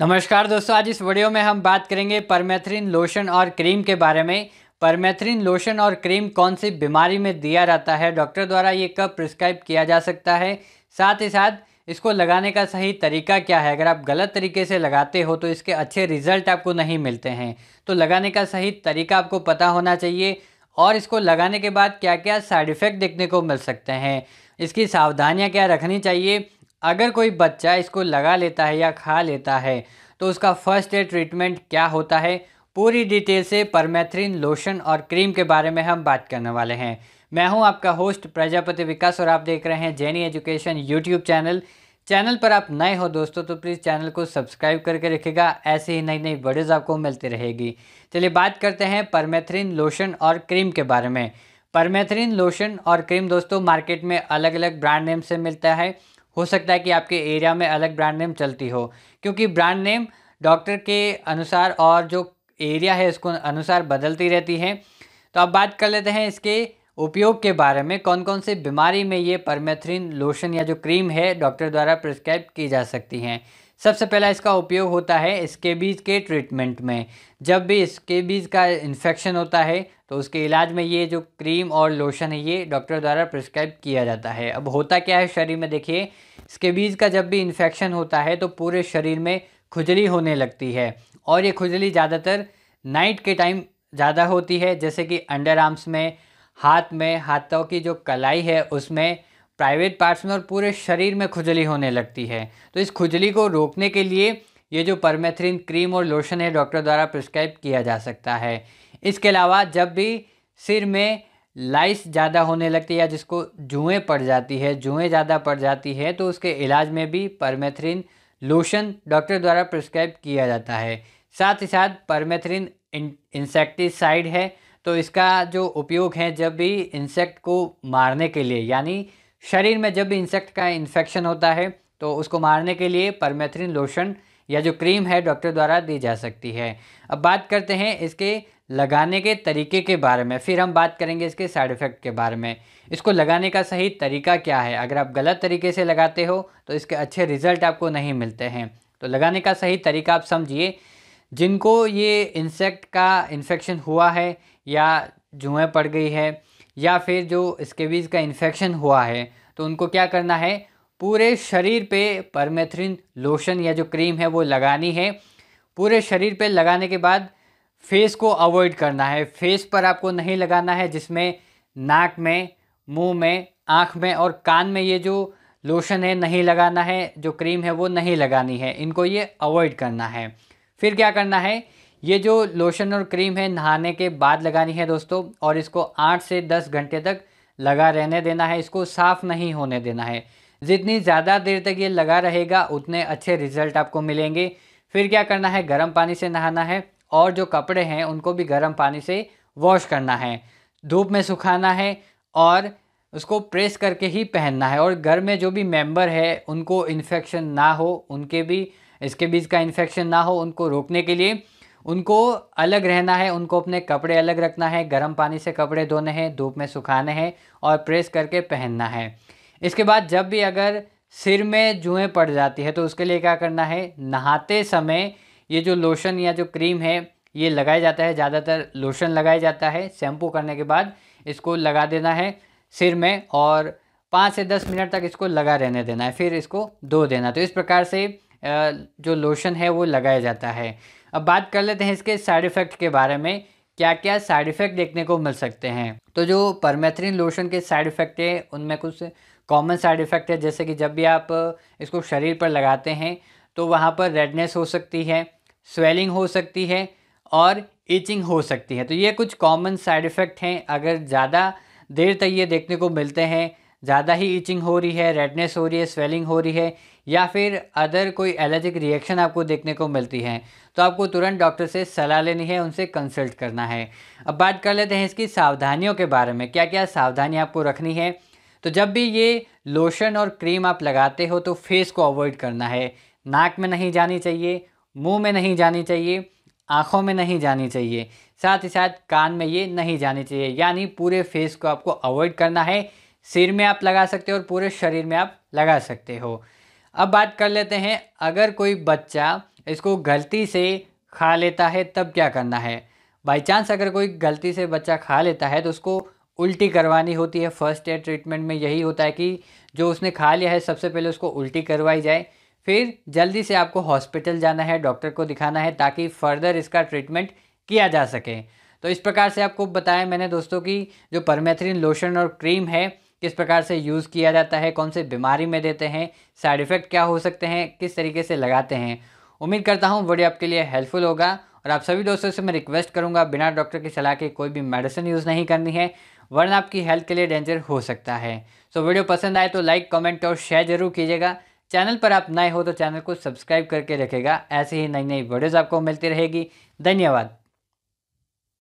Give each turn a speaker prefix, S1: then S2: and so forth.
S1: नमस्कार दोस्तों आज इस वीडियो में हम बात करेंगे परमेथ्रिन लोशन और क्रीम के बारे में परमेथ्रिन लोशन और क्रीम कौन सी बीमारी में दिया जाता है डॉक्टर द्वारा ये कब प्रिस्क्राइब किया जा सकता है साथ ही साथ इसको लगाने का सही तरीका क्या है अगर आप गलत तरीके से लगाते हो तो इसके अच्छे रिजल्ट आपको नहीं मिलते हैं तो लगाने का सही तरीका आपको पता होना चाहिए और इसको लगाने के बाद क्या क्या साइड इफ़ेक्ट देखने को मिल सकते हैं इसकी सावधानियाँ क्या रखनी चाहिए अगर कोई बच्चा इसको लगा लेता है या खा लेता है तो उसका फर्स्ट एड ट्रीटमेंट क्या होता है पूरी डिटेल से परमेथ्रिन लोशन और क्रीम के बारे में हम बात करने वाले हैं मैं हूं आपका होस्ट प्रजापति विकास और आप देख रहे हैं Jaini education YouTube channel channel पर आप नए हो दोस्तों तो प्लीज़ चैनल को सब्सक्राइब करके रखेगा ऐसे ही नई नई वीडियोज़ आपको मिलती रहेगी चलिए बात करते हैं परमेथ्रिन लोशन और क्रीम के बारे में परमेथ्रिन लोशन और क्रीम दोस्तों मार्केट में अलग अलग ब्रांड नेम से मिलता है हो सकता है कि आपके एरिया में अलग ब्रांड नेम चलती हो क्योंकि ब्रांड नेम डॉक्टर के अनुसार और जो एरिया है उसको अनुसार बदलती रहती है तो अब बात कर लेते हैं इसके उपयोग के बारे में कौन कौन से बीमारी में ये परमेथ्रिन लोशन या जो क्रीम है डॉक्टर द्वारा प्रिस्क्राइब की जा सकती हैं सबसे पहला इसका उपयोग होता है स्केबीज के ट्रीटमेंट में जब भी स्केबीज का इन्फेक्शन होता है तो उसके इलाज में ये जो क्रीम और लोशन है ये डॉक्टर द्वारा प्रिस्क्राइब किया जाता है अब होता क्या है शरीर में देखिए स्केबीज का जब भी इन्फेक्शन होता है तो पूरे शरीर में खुजली होने लगती है और ये खुजली ज़्यादातर नाइट के टाइम ज़्यादा होती है जैसे कि अंडर आर्म्स में हाथ में हाथों की जो कलाई है उसमें प्राइवेट पार्ट्स में और पूरे शरीर में खुजली होने लगती है तो इस खुजली को रोकने के लिए ये जो परमेथ्रिन क्रीम और लोशन है डॉक्टर द्वारा प्रिस्क्राइब किया जा सकता है इसके अलावा जब भी सिर में लाइस ज़्यादा होने लगती है या जिसको जुएँ पड़ जाती है जुएँ ज़्यादा पड़ जाती है तो उसके इलाज में भी परमेथ्रिन लोशन डॉक्टर द्वारा प्रिस्क्राइब किया जाता है साथ ही साथ परमेथ्रिन इंसेक्टिसाइड है तो इसका जो उपयोग है जब भी इंसेक्ट को मारने के लिए यानी शरीर में जब भी इंसेक्ट का इन्फेक्शन होता है तो उसको मारने के लिए परमेथ्रिन लोशन या जो क्रीम है डॉक्टर द्वारा दी जा सकती है अब बात करते हैं इसके लगाने के तरीके के बारे में फिर हम बात करेंगे इसके साइड इफ़ेक्ट के बारे में इसको लगाने का सही तरीका क्या है अगर आप गलत तरीके से लगाते हो तो इसके अच्छे रिजल्ट आपको नहीं मिलते हैं तो लगाने का सही तरीका आप समझिए जिनको ये इंसेक्ट का इन्फेक्शन हुआ है या जुएँ पड़ गई है या फिर जो स्केबीज़ का इन्फेक्शन हुआ है तो उनको क्या करना है पूरे शरीर पे परमेथ्रिन लोशन या जो क्रीम है वो लगानी है पूरे शरीर पे लगाने के बाद फेस को अवॉइड करना है फेस पर आपको नहीं लगाना है जिसमें नाक में मुंह में आँख में और कान में ये जो लोशन है नहीं लगाना है जो क्रीम है वो नहीं लगानी है इनको ये अवॉइड करना है फिर क्या करना है ये जो लोशन और क्रीम है नहाने के बाद लगानी है दोस्तों और इसको आठ से दस घंटे तक लगा रहने देना है इसको साफ़ नहीं होने देना है जितनी ज़्यादा देर तक ये लगा रहेगा उतने अच्छे रिजल्ट आपको मिलेंगे फिर क्या करना है गर्म पानी से नहाना है और जो कपड़े हैं उनको भी गर्म पानी से वॉश करना है धूप में सुखाना है और उसको प्रेस करके ही पहनना है और घर में जो भी मेंबर है उनको इन्फेक्शन ना हो उनके भी इसके बीच का इन्फेक्शन ना हो उनको रोकने के लिए उनको अलग रहना है उनको अपने कपड़े अलग रखना है गर्म पानी से कपड़े धोने हैं धूप में सुखाने हैं और प्रेस करके पहनना है इसके बाद जब भी अगर सिर में जुएँ पड़ जाती है तो उसके लिए क्या करना है नहाते समय ये जो लोशन या जो क्रीम है ये लगाया जाता है ज़्यादातर लोशन लगाया जाता है शैम्पू करने के बाद इसको लगा देना है सिर में और पाँच से दस मिनट तक इसको लगा रहने देना है फिर इसको धो देना तो इस प्रकार से जो लोशन है वो लगाया जाता है अब बात कर लेते हैं इसके साइड इफ़ेक्ट के बारे में क्या क्या साइड इफ़ेक्ट देखने को मिल सकते हैं तो जो परमेथ्रिन लोशन के साइड इफ़ेक्ट है उनमें कुछ कॉमन साइड इफ़ेक्ट है जैसे कि जब भी आप इसको शरीर पर लगाते हैं तो वहाँ पर रेडनेस हो सकती है स्वेलिंग हो सकती है और ईचिंग हो सकती है तो ये कुछ कॉमन साइड इफ़ेक्ट हैं अगर ज़्यादा देर तक ये देखने को मिलते हैं ज़्यादा ही ईचिंग हो रही है रेडनेस हो रही है स्वेलिंग हो रही है या फिर अदर कोई एलर्जिक रिएक्शन आपको देखने को मिलती है तो आपको तुरंत डॉक्टर से सलाह लेनी है उनसे कंसल्ट करना है अब बात कर लेते हैं इसकी सावधानियों के बारे में क्या क्या सावधानी आपको रखनी है तो जब भी ये लोशन और क्रीम आप लगाते हो तो फेस को अवॉइड करना है नाक में नहीं जानी चाहिए मुंह में नहीं जानी चाहिए आँखों में नहीं जानी चाहिए साथ ही साथ कान में ये नहीं जानी चाहिए यानी पूरे फेस को आपको अवॉइड करना है सिर में आप लगा सकते हो और पूरे शरीर में आप लगा सकते हो अब बात कर लेते हैं अगर कोई बच्चा इसको गलती से खा लेता है तब क्या करना है बाई चांस अगर कोई गलती से बच्चा खा लेता है तो उसको उल्टी करवानी होती है फर्स्ट एड ट्रीटमेंट में यही होता है कि जो उसने खा लिया है सबसे पहले उसको उल्टी करवाई जाए फिर जल्दी से आपको हॉस्पिटल जाना है डॉक्टर को दिखाना है ताकि फर्दर इसका ट्रीटमेंट किया जा सके तो इस प्रकार से आपको बताया मैंने दोस्तों कि जो परमेथ्रिन लोशन और क्रीम है किस प्रकार से यूज़ किया जाता है कौन से बीमारी में देते हैं साइड इफ़ेक्ट क्या हो सकते हैं किस तरीके से लगाते हैं उम्मीद करता हूँ वीडियो आपके लिए हेल्पफुल होगा और आप सभी दोस्तों से मैं रिक्वेस्ट करूँगा बिना डॉक्टर की सलाह के कोई भी मेडिसिन यूज़ नहीं करनी है वरना आपकी हेल्थ के लिए डेंजर हो सकता है सो so, वीडियो पसंद आए तो लाइक कमेंट और शेयर जरूर कीजिएगा चैनल पर आप नए हो तो चैनल को सब्सक्राइब करके रखेगा ऐसे ही नई नई वीडियोज़ आपको मिलती रहेगी धन्यवाद